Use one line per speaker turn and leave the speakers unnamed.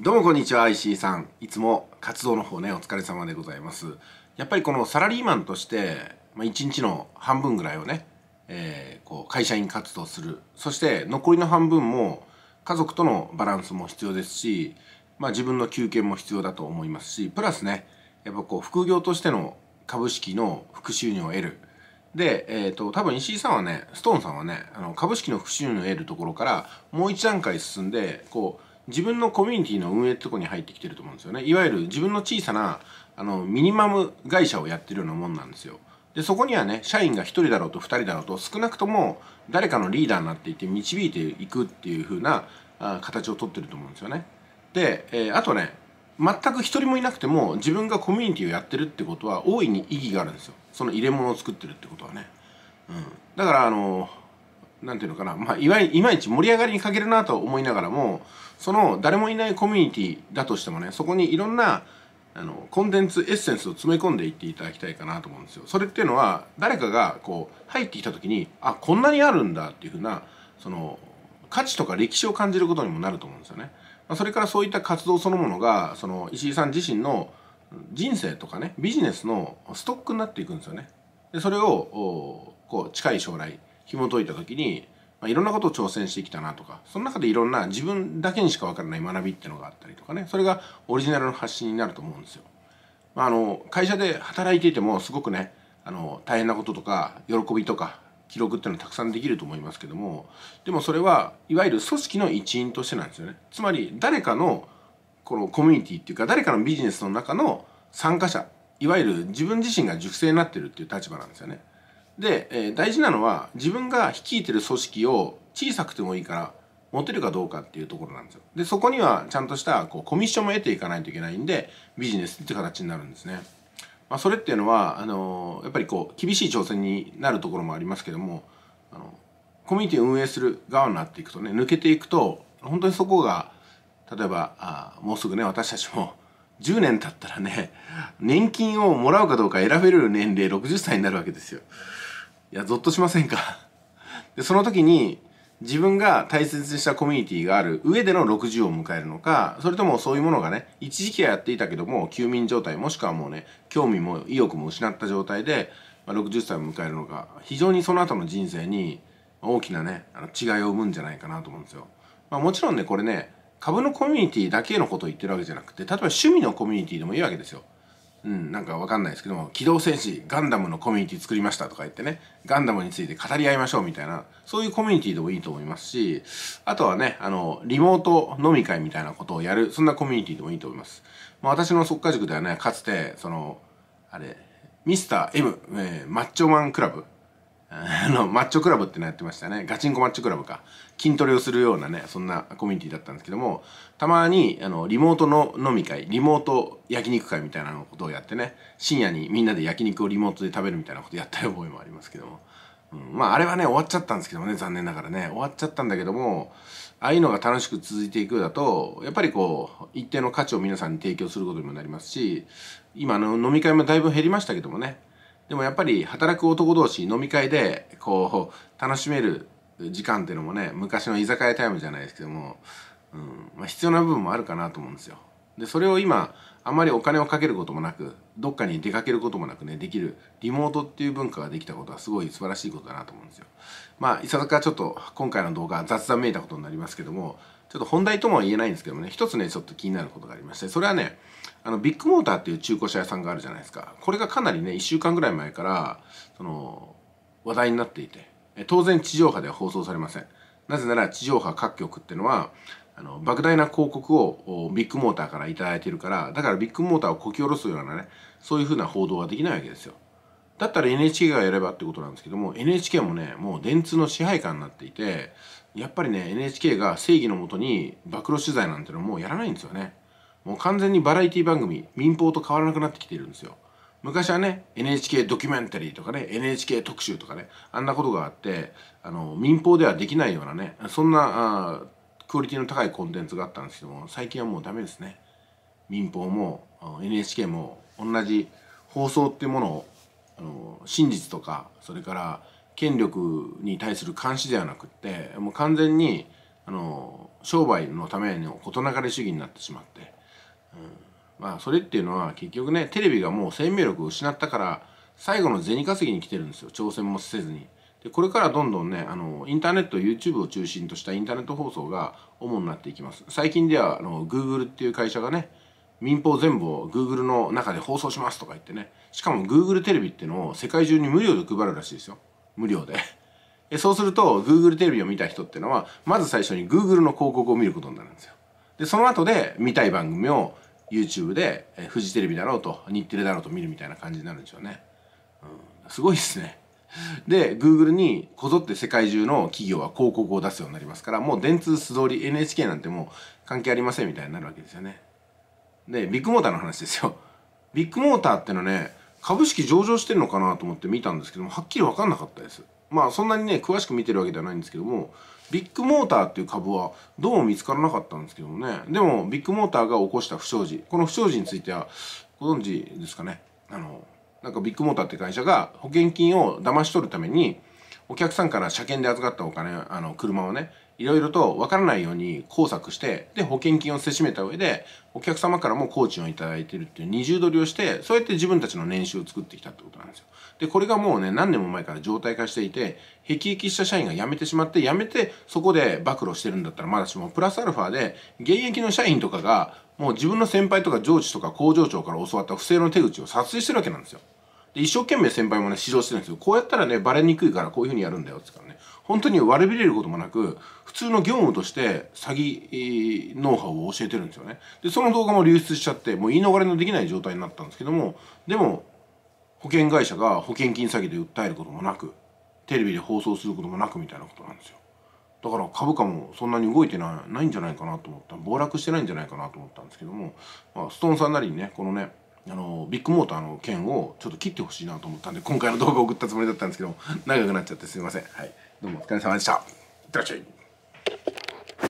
どうもこんにちは IC さんいつも活動の方ねお疲れ様でございますやっぱりこのサラリーマンとして、まあ、1日の半分ぐらいをね、えー、こう会社員活動するそして残りの半分も家族とのバランスも必要ですし、まあ、自分の休憩も必要だと思いますしプラスねやっぱこう副業としての株式の副収入を得るで、えっ、ー、と、多分石井さんはね、ストーンさんはね、あの株式の副収入を得るところから、もう一段階進んで、こう、自分のコミュニティの運営ってとこに入ってきてると思うんですよねいわゆる自分の小さなあのミニマム会社をやってるようなもんなんですよでそこにはね社員が1人だろうと2人だろうと少なくとも誰かのリーダーになっていて導いていくっていう風なあ形をとってると思うんですよねで、えー、あとね全く1人もいなくても自分がコミュニティをやってるってことは大いに意義があるんですよその入れ物を作ってるってことはね、うん、だからあのー何ていうのかな、まあ、いわいいまいち盛り上がりに欠けるなと思いながらもその誰もいないコミュニティだとしてもねそこにいろんなあのコンテンツエッセンスを詰め込んでいっていただきたいかなと思うんですよ。それっていうのは誰かがこう入ってきた時にあこんなにあるんだっていうふうなその価値とか歴史を感じることにもなると思うんですよね。まあ、それからそういった活動そのものがその石井さん自身の人生とかねビジネスのストックになっていくんですよね。でそれをこう近い将来紐解いた時に、まあ、いろんなことを挑戦してきたなとかその中でいろんな自分だけにしか分からない学びっていうのがあったりとかねそれがオリジナルの発信になると思うんですよ。まあ、あの会社で働いていてもすごくねあの大変なこととか喜びとか記録っていうのはたくさんできると思いますけどもでもそれはいわゆる組織の一員としてなんですよね。つまり誰かのこのコミュニティっていうか誰かのビジネスの中の参加者いわゆる自分自身が熟成になってるっていう立場なんですよね。で、えー、大事なのは自分が率いてる組織を小さくてもいいから持てるかどうかっていうところなんですよ。で、そこにはちゃんとしたこうコミッションも得ていかないといけないんで、ビジネスって形になるんですね。まあ、それっていうのは、あのー、やっぱりこう、厳しい挑戦になるところもありますけども、あの、コミュニティを運営する側になっていくとね、抜けていくと、本当にそこが、例えば、あもうすぐね、私たちも、10年経ったらね、年金をもらうかどうか選べる年齢60歳になるわけですよ。いや、ゾッとしませんか で、その時に、自分が大切にしたコミュニティがある上での60を迎えるのか、それともそういうものがね、一時期はやっていたけども、休眠状態、もしくはもうね、興味も意欲も失った状態で、まあ、60歳を迎えるのか、非常にその後の人生に大きなね、あの違いを生むんじゃないかなと思うんですよ。まあ、もちろんね、これね、株のコミュニティだけのことを言ってるわけじゃなくて、例えば趣味のコミュニティでもいいわけですよ。うん、なんかわかんないですけども「機動戦士ガンダムのコミュニティ作りました」とか言ってねガンダムについて語り合いましょうみたいなそういうコミュニティでもいいと思いますしあとはねあのリモート飲み会みたいなことをやるそんなコミュニティでもいいと思います、まあ、私の速化塾ではねかつてそのあれミスター M、えー、マッチョマンクラブあの、マッチョクラブってのやってましたね。ガチンコマッチョクラブか。筋トレをするようなね、そんなコミュニティだったんですけども、たまに、あの、リモートの飲み会、リモート焼肉会みたいなのことをやってね、深夜にみんなで焼肉をリモートで食べるみたいなことやった覚えもありますけども。うん、まあ、あれはね、終わっちゃったんですけどもね、残念ながらね。終わっちゃったんだけども、ああいうのが楽しく続いていくようだと、やっぱりこう、一定の価値を皆さんに提供することにもなりますし、今の飲み会もだいぶ減りましたけどもね、でもやっぱり働く男同士飲み会でこう楽しめる時間っていうのもね昔の居酒屋タイムじゃないですけども、うんまあ、必要な部分もあるかなと思うんですよ。でそれを今あまりお金をかけることもなくどっかに出かけることもなくねできるリモートっていう文化ができたことはすごい素晴らしいことだなと思うんですよ。まあいささかちょっと今回の動画雑談めいたことになりますけどもちょっと本題とも言えないんですけどもね一つねちょっと気になることがありましてそれはねあのビッグモーターっていう中古車屋さんがあるじゃないですかこれがかなりね1週間ぐらい前からその話題になっていて当然地上波では放送されませんなぜなら地上波各局っていうのはあの莫大な広告をビッグモーターから頂いてるからだからビッグモーターをこき下ろすようなねそういうふうな報道はできないわけですよだったら NHK がやればってことなんですけども NHK もねもう電通の支配下になっていてやっぱりね NHK が正義のもとに暴露取材なんてのもうやらないんですよねもう完全にバラエティ番組民放と変わらなくなってきているんですよ昔はね NHK ドキュメンタリーとかね NHK 特集とかねあんなことがあってあの民放ではできないようなねそんなクオリティの高いコンテンツがあったんですけども最近はもうダメですね民放も NHK も同じ放送っていうものをあの真実とかそれから権力に対する監視ではなくってもう完全にあの商売のための事なかれ主義になってしまってまあそれっていうのは結局ねテレビがもう生命力を失ったから最後の銭稼ぎに来てるんですよ挑戦もせずに。でこれからどんどんねあのインターネット YouTube を中心としたインターネット放送が主になっていきます最近ではあの Google っていう会社がね民放全部を Google の中で放送しますとか言ってねしかも Google テレビっていうのを世界中に無料で配るらしいですよ無料でそうすると Google テレビを見た人っていうのはまず最初に Google の広告を見ることになるんですよでその後で見たい番組を YouTube で、えー、フジテレビだろうと日テレだろうと見るみたいな感じになるんでしょうね、うん、すごいですねで Google にこぞって世界中の企業は広告を出すようになりますからもう電通素通り NHK なんてもう関係ありませんみたいになるわけですよねでビッグモーターの話ですよビッグモーターってのね株式上場してんのかなと思って見たんですけどもはっきり分かんなかったですまあそんなにね詳しく見てるわけではないんですけどもビッグモーターっていう株はどうも見つからなかったんですけどもねでもビッグモーターが起こした不祥事この不祥事についてはご存知ですかねあのなんかビッグモーターって会社が保険金を騙し取るためにお客さんから車検で預かったお金あの車をねいろいろと分からないように工作してで保険金をせしめた上でお客様からも工賃を頂いてるっていう二重取りをしてそうやって自分たちの年収を作ってきたってことなんですよでこれがもうね何年も前から常態化していてへきへきした社員が辞めてしまって辞めてそこで暴露してるんだったらまだしもプラスアルファで現役の社員とかがもう自分の先輩とか上司とか工場長から教わった不正の手口を撮影してるわけなんですよで一生懸命先輩もね指導してるんですよこうやったらねバレにくいからこういうふうにやるんだよっつったらね本当に悪びれることもなく普通の業務として詐欺ノウハウを教えてるんですよねでその動画も流出しちゃってもう言い逃れのできない状態になったんですけどもでも保険会社が保険金詐欺で訴えることもなくテレビで放送することもなくみたいなことなんですよだから株価もそんなに動いてないないんじゃないかなと思った暴落してないんじゃないかなと思ったんですけども、まあ、ストーンさんなりにねこのねあのビッグモーターの件をちょっと切ってほしいなと思ったんで今回の動画を送ったつもりだったんですけど長くなっちゃってすいません、はい、どうもお疲れ様でしたいってらっしゃい